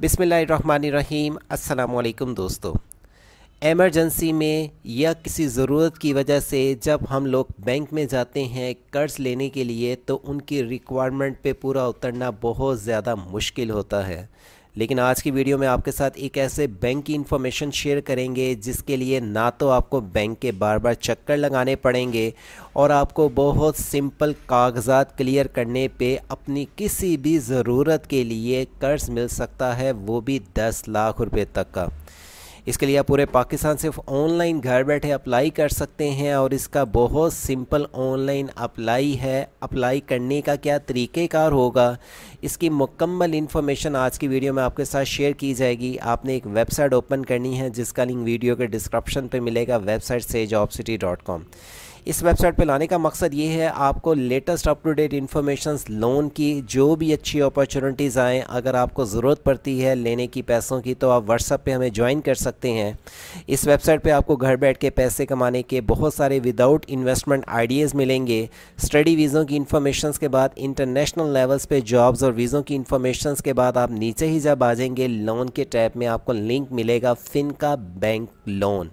बिसमीम् अल्लाम दोस्तों एमरजेंसी में या किसी ज़रूरत की वजह से जब हम लोग बैंक में जाते हैं कर्ज़ लेने के लिए तो उनकी रिक्वायरमेंट पे पूरा उतरना बहुत ज़्यादा मुश्किल होता है लेकिन आज की वीडियो में आपके साथ एक ऐसे बैंक की इन्फॉर्मेशन शेयर करेंगे जिसके लिए ना तो आपको बैंक के बार बार चक्कर लगाने पड़ेंगे और आपको बहुत सिंपल कागजात क्लियर करने पे अपनी किसी भी ज़रूरत के लिए कर्ज़ मिल सकता है वो भी दस लाख रुपये तक का इसके लिए आप पूरे पाकिस्तान से ऑनलाइन घर बैठे अप्लाई कर सकते हैं और इसका बहुत सिंपल ऑनलाइन अप्लाई है अप्लाई करने का क्या तरीक़ेकार होगा इसकी मुकम्मल इन्फॉर्मेशन आज की वीडियो में आपके साथ शेयर की जाएगी आपने एक वेबसाइट ओपन करनी है जिसका लिंक वीडियो के डिस्क्रिप्शन पर मिलेगा वेबसाइट से जॉब सिटी डॉट कॉम इस वेबसाइट पे लाने का मकसद ये है आपको latest up to date information loan की जो भी अच्छी अपॉर्चुनिटीज़ आएँ अगर आपको ज़रूरत पड़ती है लेने की पैसों की तो आप व्हाट्सअप पर हमें ज्वाइन कर सकते हैं इस वेबसाइट पर आपको घर बैठ के पैसे कमाने के बहुत सारे विदाउट इन्वेस्टमेंट आइडियाज़ मिलेंगे स्टडी वीज़ों की इन्फॉर्मेशन के बाद इंटरनेशनल लेवल्स पर जॉब्स और वीज़ों की इन्फॉर्मेशन के बाद आप नीचे ही जब आ जाएंगे लोन के टैप में आपको लिंक मिलेगा फिन का बैंक लोन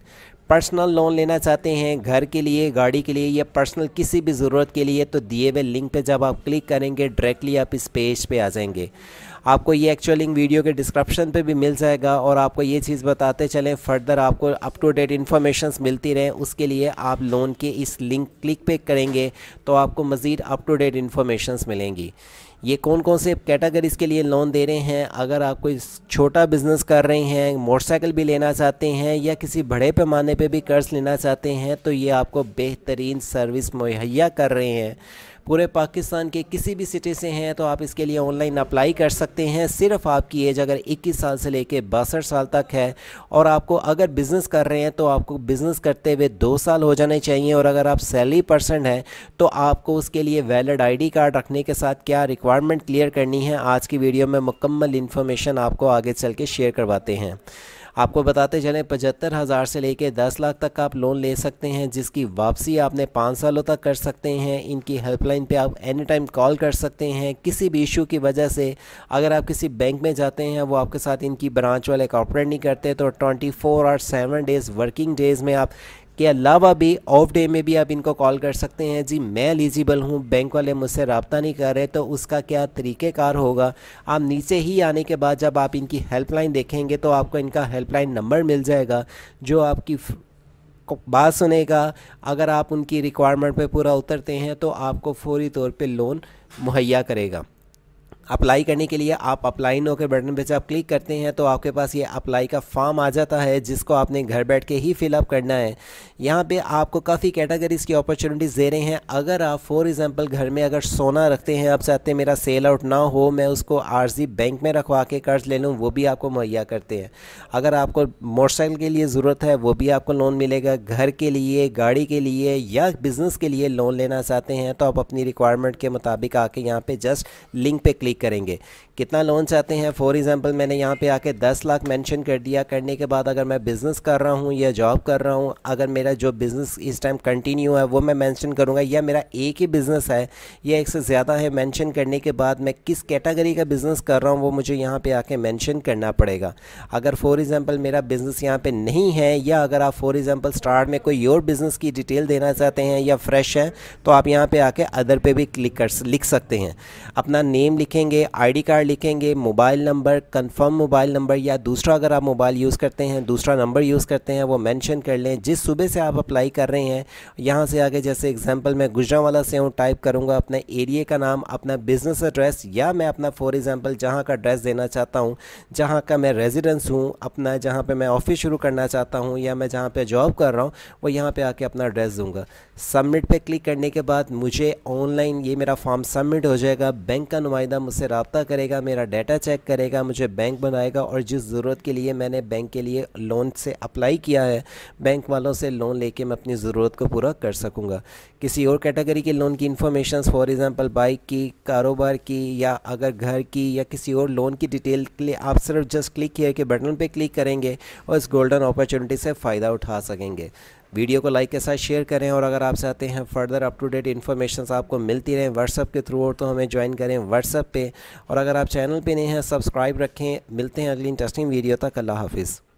पर्सनल लोन लेना चाहते हैं घर के लिए गाड़ी के लिए या पर्सनल किसी भी ज़रूरत के लिए तो दिए हुए लिंक पे जब आप क्लिक करेंगे डायरेक्टली आप इस पेज पे आ जाएंगे आपको ये एक्चुअल लिंक वीडियो के डिस्क्रिप्शन पे भी मिल जाएगा और आपको ये चीज़ बताते चलें फर्दर आपको अप टू डेट इन्फॉर्मेशन मिलती रहे उसके लिए आप लोन के इस लिंक क्लिक पे करेंगे तो आपको मज़ीद अप टू डेट इन्फॉर्मेशन मिलेंगी ये कौन कौन से कैटेगरीज़ के लिए लोन दे रहे हैं अगर आप कोई छोटा बिज़नेस कर रहे हैं मोटरसाइकिल भी लेना चाहते हैं या किसी बड़े पैमाने पे भी कर्ज़ लेना चाहते हैं तो ये आपको बेहतरीन सर्विस मुहैया कर रहे हैं पूरे पाकिस्तान के किसी भी सिटी से हैं तो आप इसके लिए ऑनलाइन अप्लाई कर सकते हैं सिर्फ आपकी एज अगर 21 साल से लेकर बासठ साल तक है और आपको अगर बिज़नेस कर रहे हैं तो आपको बिज़नेस करते हुए दो साल हो जाने चाहिए और अगर आप सैलरी पर्सन हैं तो आपको उसके लिए वैलिड आई कार्ड रखने के साथ क्या रिक्वायरमेंट क्लियर करनी है आज की वीडियो में मुकम्मल इन्फॉर्मेशन आपको आगे चल के शेयर करवाते हैं आपको बताते चलें पचहत्तर हज़ार से लेकर दस लाख तक का आप लोन ले सकते हैं जिसकी वापसी आपने पाँच सालों तक कर सकते हैं इनकी हेल्पलाइन पे आप एनी टाइम कॉल कर सकते हैं किसी भी इशू की वजह से अगर आप किसी बैंक में जाते हैं वो आपके साथ इनकी ब्रांच वाले कॉपरेट नहीं करते तो ट्वेंटी फोर और सेवन डेज़ वर्किंग डेज़ में आप के अलावा भी ऑफ डे में भी आप इनको कॉल कर सकते हैं जी मैं एलिजिबल हूँ बैंक वाले मुझसे रबता नहीं कर रहे तो उसका क्या तरीक़ेकार होगा आप नीचे ही आने के बाद जब आप इनकी हेल्पलाइन देखेंगे तो आपको इनका हेल्पलाइन नंबर मिल जाएगा जो आपकी बात सुनेगा अगर आप उनकी रिक्वायरमेंट पे पूरा उतरते हैं तो आपको फौरी तौर पे लोन मुहैया करेगा अप्लाई करने के लिए आप अप्लाई नो के बटन पर जब क्लिक करते हैं तो आपके पास ये अप्लाई का फॉर्म आ जाता है जिसको आपने घर बैठ के ही फिलअप करना है यहाँ पे आपको काफ़ी कैटेगरीज़ की अपॉर्चुनिटीज़ दे रहे हैं अगर आप फॉर एग्ज़ाम्पल घर में अगर सोना रखते हैं आप चाहते हैं मेरा सेल आउट ना हो मैं उसको आर बैंक में रखवा के कर्ज ले लूँ वो भी आपको मुहैया करते हैं अगर आपको मोटरसाइकिल के लिए ज़रूरत है वो भी आपको लोन मिलेगा घर के लिए गाड़ी के लिए या बिज़नेस के लिए लोन लेना चाहते हैं तो आप अपनी रिक्वायरमेंट के मुताबिक आके यहाँ पर जस्ट लिंक पर क्लिक करेंगे कितना लोन चाहते हैं फॉर एग्ज़ाम्पल मैंने यहाँ पे आके 10 लाख मेंशन कर दिया करने के बाद अगर मैं बिज़नेस कर रहा हूँ या जॉब कर रहा हूँ अगर मेरा जो बिज़नेस इस टाइम कंटिन्यू है वो मैं मेंशन करूँगा या मेरा एक ही बिज़नेस है या एक से ज़्यादा है मेंशन करने के बाद मैं किस कैटेगरी का बिज़नेस कर रहा हूँ वो मुझे यहाँ पर आके मैंशन करना पड़ेगा अगर फॉर एग्ज़ाम्पल मेरा बिज़नेस यहाँ पर नहीं है या अगर आप फॉर एग्ज़ाम्पल स्टार्ट में कोई और बिज़नेस की डिटेल देना चाहते हैं या फ्रेश है तो आप यहाँ पर आके अदर पर भी क्लिक कर लिख सकते हैं अपना नेम लिखेंगे आई कार्ड नंबर लिखेंगे mobile number confirm mobile number या दूसरा अगर आप मोबाइल यूज़ करते हैं दूसरा नंबर यूज़ करते हैं वो मेंशन कर लें जिस सुबह से आप अप्लाई कर रहे हैं यहाँ से आगे जैसे एग्जांपल मैं गुजरावाला से हूँ टाइप करूँगा अपने एरिए का नाम अपना बिज़नेस एड्रेस या मैं अपना फॉर एग्ज़ाम्पल जहाँ का एड्रेस देना चाहता हूँ जहाँ का मैं रेजिडेंस हूँ अपना जहाँ पर मैं ऑफिस शुरू करना चाहता हूँ या मैं जहाँ पर जॉब कर रहा हूँ वो यहाँ पर आके अपना एड्रेस दूँगा सबमिट पर क्लिक करने के बाद मुझे ऑनलाइन ये मेरा फॉर्म सबमिट हो जाएगा बैंक का नुमाइंदा मुझसे रबता करेगा करेगा मेरा डाटा चेक करेगा मुझे बैंक बनाएगा और जिस ज़रूरत के लिए मैंने बैंक के लिए लोन से अप्लाई किया है बैंक वालों से लोन लेके मैं अपनी ज़रूरत को पूरा कर सकूँगा किसी और कैटेगरी के लोन की इन्फॉर्मेशन फॉर एग्ज़ाम्पल बाइक की कारोबार की या अगर घर की या किसी और लोन की डिटेल के लिए आप सिर्फ जस्ट क्लिक किया के बटन पर क्लिक करेंगे और इस गोल्डन अपॉर्चुनिटी से फ़ायदा उठा सकेंगे वीडियो को लाइक के साथ शेयर करें और अगर आप चाहते हैं further up to date information आपको मिलती रहें व्हाट्सअप के थ्रू और तो हमें ज्वाइन करें व्हाट्सअप पर और अगर आप चैनल पर नहीं हैं सब्सक्राइब रखें मिलते हैं अगली इंटरेस्टिंग वीडियो तक अल्लाह हाफिज़